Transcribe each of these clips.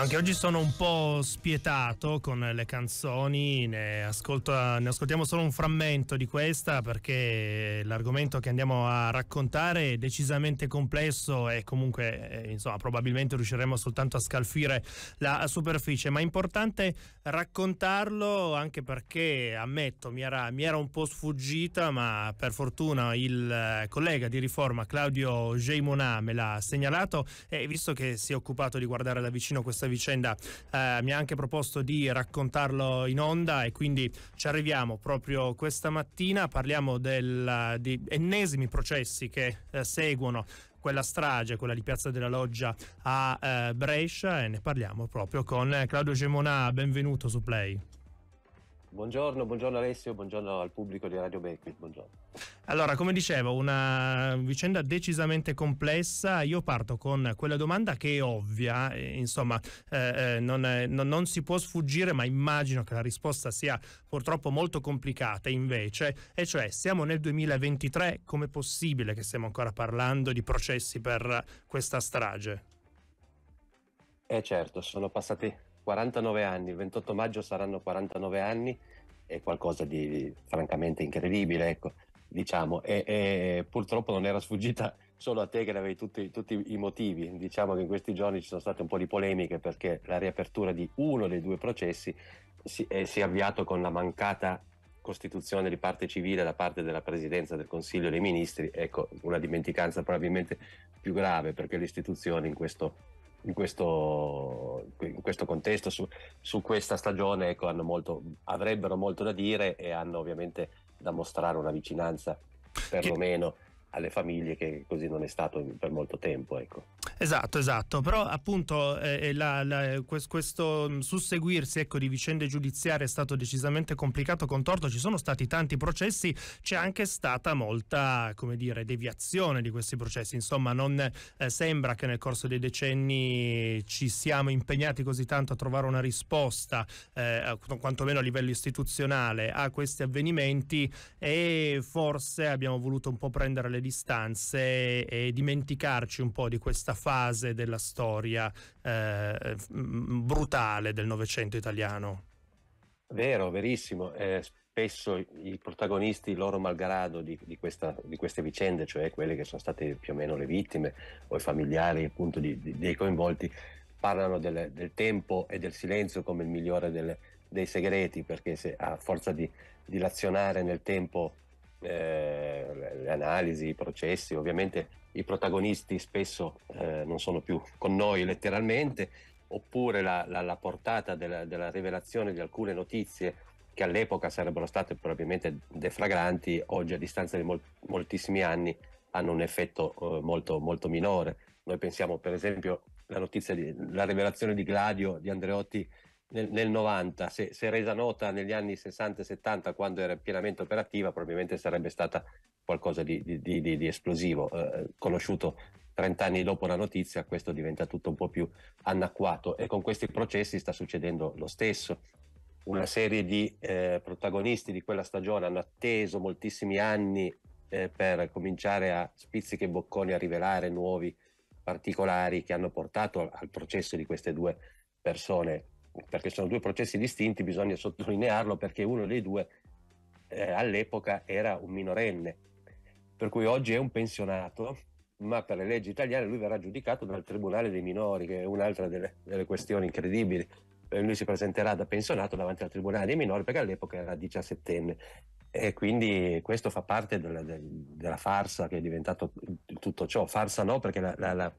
Anche oggi sono un po' spietato con le canzoni, ne, ascolto, ne, ascoltiamo solo un frammento di questa perché l'argomento che andiamo a raccontare è decisamente complesso e comunque eh, insomma, probabilmente riusciremo soltanto a scalfire la superficie, ma è importante raccontarlo anche perché ammetto mi era, mi era un po' sfuggita, ma per fortuna il eh, collega di riforma Claudio Geimonà me l'ha segnalato e visto che si è occupato di guardare da vicino questa vicenda eh, mi ha anche proposto di raccontarlo in onda e quindi ci arriviamo proprio questa mattina. Parliamo del, di ennesimi processi che eh, seguono quella strage, quella di Piazza della Loggia a eh, Brescia e ne parliamo proprio con eh, Claudio Gemonà. Benvenuto su Play. Buongiorno, buongiorno Alessio, buongiorno al pubblico di Radio Beckwith, buongiorno. Allora, come dicevo, una vicenda decisamente complessa. Io parto con quella domanda che è ovvia, eh, insomma, eh, eh, non, è, non, non, si può sfuggire, ma immagino che la risposta sia purtroppo molto complicata invece, e cioè siamo nel 2023, com'è possibile che stiamo ancora parlando di processi per questa strage? Eh certo, sono passati 49 anni, il 28 maggio saranno 49 anni, è qualcosa di francamente incredibile, ecco, diciamo, e, e purtroppo non era sfuggita solo a te che ne avevi tutti, tutti, i motivi. Diciamo che in questi giorni ci sono state un po' di polemiche perché la riapertura di uno dei due processi si è, si è avviato con la mancata costituzione di parte civile da parte della Presidenza del Consiglio dei Ministri, ecco una dimenticanza probabilmente più grave perché l'istituzione in questo in questo, in questo contesto, su, su, questa stagione, ecco, molto, avrebbero molto da dire e hanno ovviamente da mostrare una vicinanza perlomeno. Che alle famiglie che così non è stato per molto tempo. Ecco. Esatto, esatto, però appunto eh, eh la, la, questo mm, susseguirsi ecco, di vicende giudiziarie è stato decisamente complicato, contorto, ci sono stati tanti processi, c'è anche stata molta come dire, deviazione di questi processi, insomma non eh, sembra che nel corso dei decenni ci siamo impegnati così tanto a trovare una risposta, eh, quantomeno a livello istituzionale, a questi avvenimenti e forse abbiamo voluto un po' prendere le le distanze e dimenticarci un po' di questa fase della storia eh, brutale del Novecento italiano. Vero, verissimo. Eh, spesso i protagonisti, loro malgrado di, di, questa, di, queste vicende, cioè quelle che sono state più o meno le vittime o i familiari appunto di, dei coinvolti, parlano del, del, tempo e del silenzio come il migliore del, dei segreti, perché se a forza di dilazionare nel tempo eh, le analisi, i processi, ovviamente i protagonisti spesso eh, non sono più con noi letteralmente, oppure la, la, la portata della, della, rivelazione di alcune notizie che all'epoca sarebbero state probabilmente deflagranti, oggi a distanza di mol- moltissimi anni hanno un effetto eh, molto, molto minore. Noi pensiamo per esempio alla notizia, di, la rivelazione di Gladio di Andreotti nel, nel 90, se, se, resa nota negli anni 60 e 70 quando era pienamente operativa, probabilmente sarebbe stata qualcosa di, di, di, di esplosivo. Eh, eh conosciuto 30 anni dopo la notizia, questo diventa tutto un po' più anacquato e con questi processi sta succedendo lo stesso. Una serie di eh, protagonisti di quella stagione hanno atteso moltissimi anni eh, per cominciare a spizziche e bocconi a rivelare nuovi particolari che hanno portato al processo di queste due persone perché sono due processi distinti, bisogna sottolinearlo perché uno dei due eh, all'epoca era un minorenne, per cui oggi è un pensionato, ma per le leggi italiane lui verrà giudicato dal Tribunale dei minori, che è un'altra delle, delle questioni incredibili. Eh, lui si presenterà da pensionato davanti al Tribunale dei minori perché all'epoca era 17enne. E quindi questo fa parte della, della farsa che è diventato tutto ciò. Farsa no, perché la, la, la,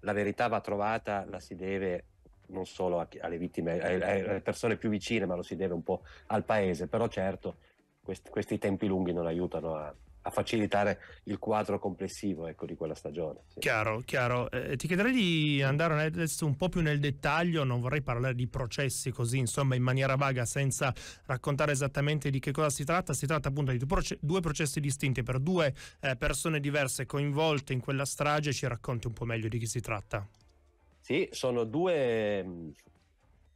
la verità va trovata, la si deve non solo a, alle vittime, alle persone più vicine, ma lo si deve un po' al paese, però certo questi, questi tempi lunghi non aiutano a, a facilitare il quadro complessivo ecco, di quella stagione. Sì. Chiaro, chiaro. Eh, eh ti chiederei di andare adesso un po' più nel dettaglio, non vorrei parlare di processi così, insomma, in maniera vaga, senza raccontare esattamente di che cosa si tratta. Si tratta appunto di due processi distinti per due eh, persone diverse coinvolte in quella strage. Ci racconti un po' meglio di chi si tratta? Sì, sono due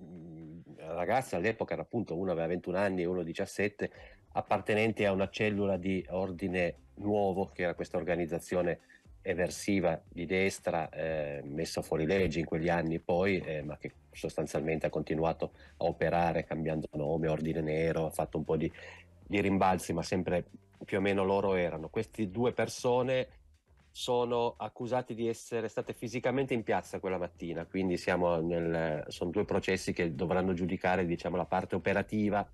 mm, ragazzi, all'epoca era appunto uno aveva 21 anni e uno 17, appartenenti a una cellula di ordine nuovo, che era questa organizzazione eversiva di destra eh, messa fuori legge in quegli anni poi eh, ma che sostanzialmente ha continuato a operare cambiando nome, ordine nero, ha fatto un po' di, di rimbalzi ma sempre più o meno loro erano. Queste due persone sono accusati di essere state fisicamente in piazza quella mattina, quindi nel, sono due processi che dovranno giudicare diciamo, la parte operativa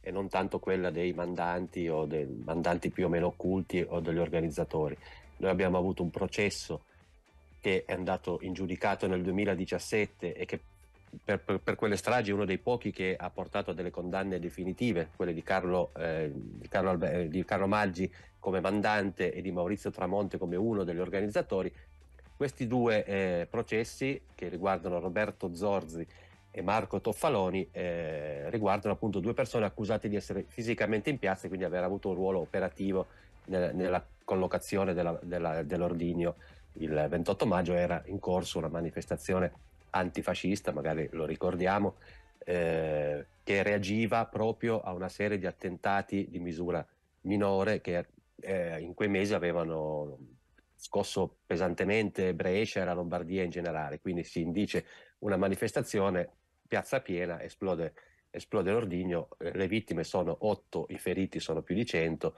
e non tanto quella dei mandanti o dei mandanti più o meno occulti o degli organizzatori. Noi abbiamo avuto un processo che è andato in giudicato nel 2017 e che per, per, per, quelle stragi uno dei pochi che ha portato a delle condanne definitive, quelle di Carlo, eh, di, Carlo Albe- eh, di Carlo Maggi come mandante e di Maurizio Tramonte come uno degli organizzatori. Questi due eh, processi che riguardano Roberto Zorzi e Marco Toffaloni eh, riguardano appunto due persone accusate di essere fisicamente in piazza e quindi aver avuto un ruolo operativo nella, nella collocazione della, della, dell'ordinio. Il 28 maggio era in corso una manifestazione antifascista, magari lo ricordiamo, eh, che reagiva proprio a una serie di attentati di misura minore che eh, in quei mesi avevano scosso pesantemente Brescia e la Lombardia in generale. Quindi si indice una manifestazione, piazza piena, esplode, esplode l'ordigno, le vittime sono 8, i feriti sono più di 100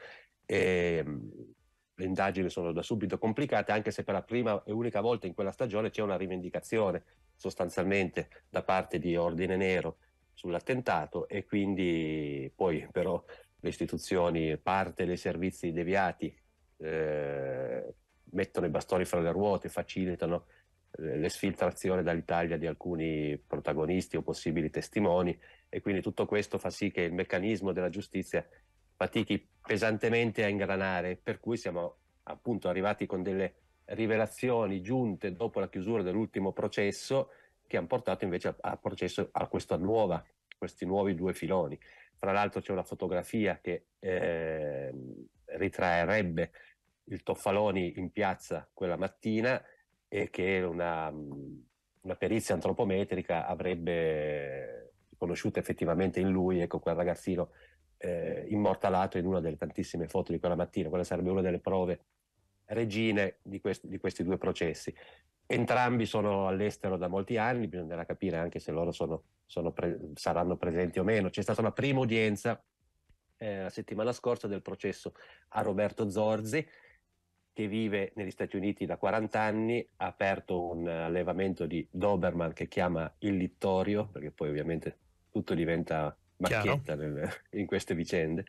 e ehm, le indagini sono da subito complicate, anche se per la prima e unica volta in quella stagione c'è una rivendicazione sostanzialmente da parte di Ordine Nero sull'attentato e quindi poi però le istituzioni, parte dei servizi deviati eh, mettono i bastoni fra le ruote, facilitano eh, l'esfiltrazione dall'Italia di alcuni protagonisti o possibili testimoni e quindi tutto questo fa sì che il meccanismo della giustizia fatichi pesantemente a ingranare, per cui siamo appunto arrivati con delle rivelazioni giunte dopo la chiusura dell'ultimo processo che hanno portato invece al processo a questa nuova, questi nuovi due filoni. Fra l'altro c'è una fotografia che eh, ritraerebbe il Toffaloni in piazza quella mattina e che una, una perizia antropometrica avrebbe riconosciuto effettivamente in lui, ecco quel ragazzino eh, immortalato in una delle tantissime foto di quella mattina, quella sarebbe una delle prove regine di, quest- di questi due processi. Entrambi sono all'estero da molti anni, bisognerà capire anche se loro sono, sono pre- saranno presenti o meno. C'è stata una prima udienza eh, la settimana scorsa del processo a Roberto Zorzi, che vive negli Stati Uniti da 40 anni, ha aperto un allevamento di Doberman che chiama il Littorio, perché poi ovviamente tutto diventa macchietta nel, in queste vicende.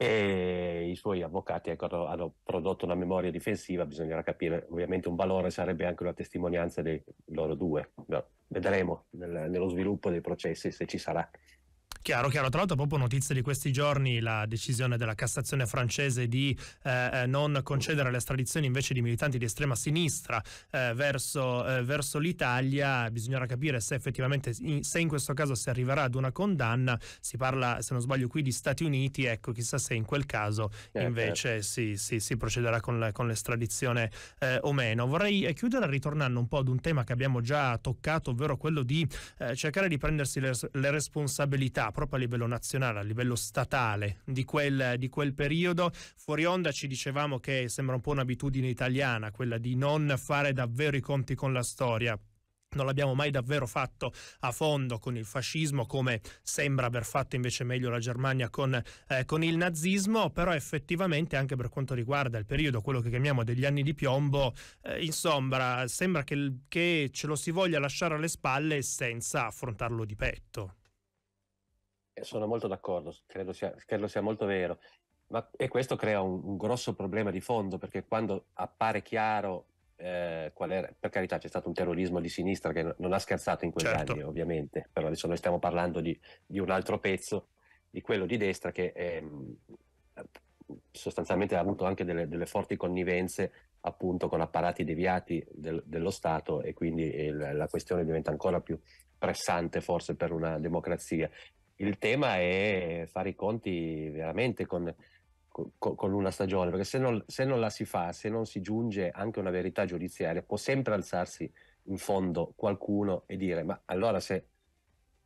E i suoi avvocati ecco, hanno prodotto una memoria difensiva, bisognerà capire, ovviamente un valore sarebbe anche una testimonianza dei loro due, no, vedremo nel, nello sviluppo dei processi se ci sarà. Chiaro, chiaro. Tra l'altro, proprio notizie di questi giorni, la decisione della Cassazione francese di eh, eh non concedere l'estradizione invece di militanti di estrema sinistra eh, verso, eh, verso, l'Italia. Bisognerà capire se effettivamente, in, se in questo caso si arriverà ad una condanna. Si parla, se non sbaglio, qui di Stati Uniti. Ecco, chissà se in quel caso eh, invece certo. si, si, si, procederà con, con l'estradizione eh, o meno. Vorrei chiudere ritornando un po' ad un tema che abbiamo già toccato, ovvero quello di cercare di prendersi le, le responsabilità proprio a livello nazionale, a livello statale di quel, di quel periodo. Fuori onda ci dicevamo che sembra un po' un'abitudine italiana quella di non fare davvero i conti con la storia. Non l'abbiamo mai davvero fatto a fondo con il fascismo, come sembra aver fatto invece meglio la Germania con, eh, con, il nazismo, però effettivamente anche per quanto riguarda il periodo, quello che chiamiamo degli anni di piombo, eh, insomma, sembra che, che ce lo si voglia lasciare alle spalle senza affrontarlo di petto sono molto d'accordo, credo sia, credo sia molto vero. Ma, e questo crea un, un, grosso problema di fondo perché quando appare chiaro eh, qual era, per carità c'è stato un terrorismo di sinistra che non ha scherzato in quegli certo. anni ovviamente, però adesso noi stiamo parlando di, di, un altro pezzo, di quello di destra che è, ehm, sostanzialmente ha avuto anche delle, delle, forti connivenze appunto con apparati deviati del, dello Stato e quindi il, la questione diventa ancora più pressante forse per una democrazia il tema è fare i conti veramente con, con, con una stagione, perché se non, se non, la si fa, se non si giunge anche una verità giudiziaria, può sempre alzarsi in fondo qualcuno e dire ma allora se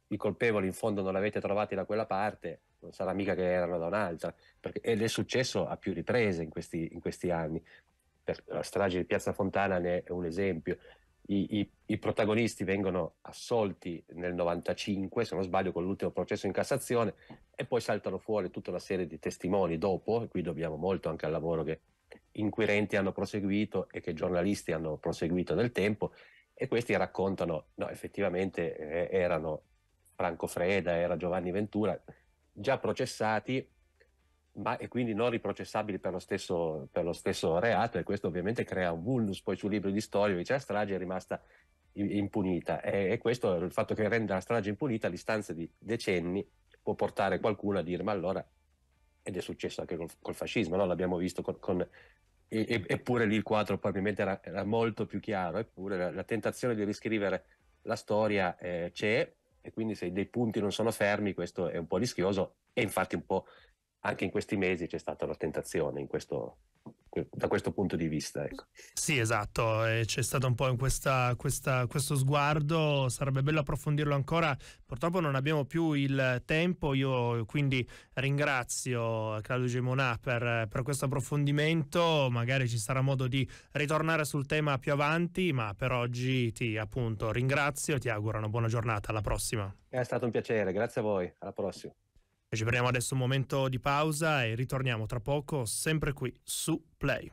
i colpevoli in fondo non l'avete trovati da quella parte, non sarà mica che erano da un'altra, perché, ed è successo a più riprese in questi, in questi anni. Per, la strage di Piazza Fontana ne è un esempio, i, i, i, protagonisti vengono assolti nel 95, se non sbaglio, con l'ultimo processo in Cassazione, e poi saltano fuori tutta una serie di testimoni dopo, e qui dobbiamo molto anche al lavoro che inquirenti hanno proseguito e che giornalisti hanno proseguito nel tempo, e questi raccontano, no, effettivamente eh, erano Franco Freda, era Giovanni Ventura, già processati ma, e quindi non riprocessabili per lo, stesso, per lo, stesso, reato e questo ovviamente crea un vulnus poi sul libro di storia, dice la ah, strage è rimasta impunita e, e questo eh, il fatto che renda la strage impunita a distanza di decenni può portare qualcuno a dire ma allora ed è successo anche col, col fascismo, no? l'abbiamo visto con, con e, eppure lì il quadro probabilmente era, era molto più chiaro, eppure la, la tentazione di riscrivere la storia eh, c'è e quindi se dei punti non sono fermi questo è un po' rischioso e infatti un po' anche in questi mesi c'è stata la tentazione in questo, da questo punto di vista. Ecco. Sì, esatto, e c'è stato un po' in questa, questa, questo sguardo, sarebbe bello approfondirlo ancora, purtroppo non abbiamo più il tempo, io quindi ringrazio Claudio Gemonà per, per questo approfondimento, magari ci sarà modo di ritornare sul tema più avanti, ma per oggi ti appunto ringrazio, ti auguro una buona giornata, alla prossima. È stato un piacere, grazie a voi, alla prossima ci prendiamo adesso un momento di pausa e ritorniamo tra poco sempre qui su Play.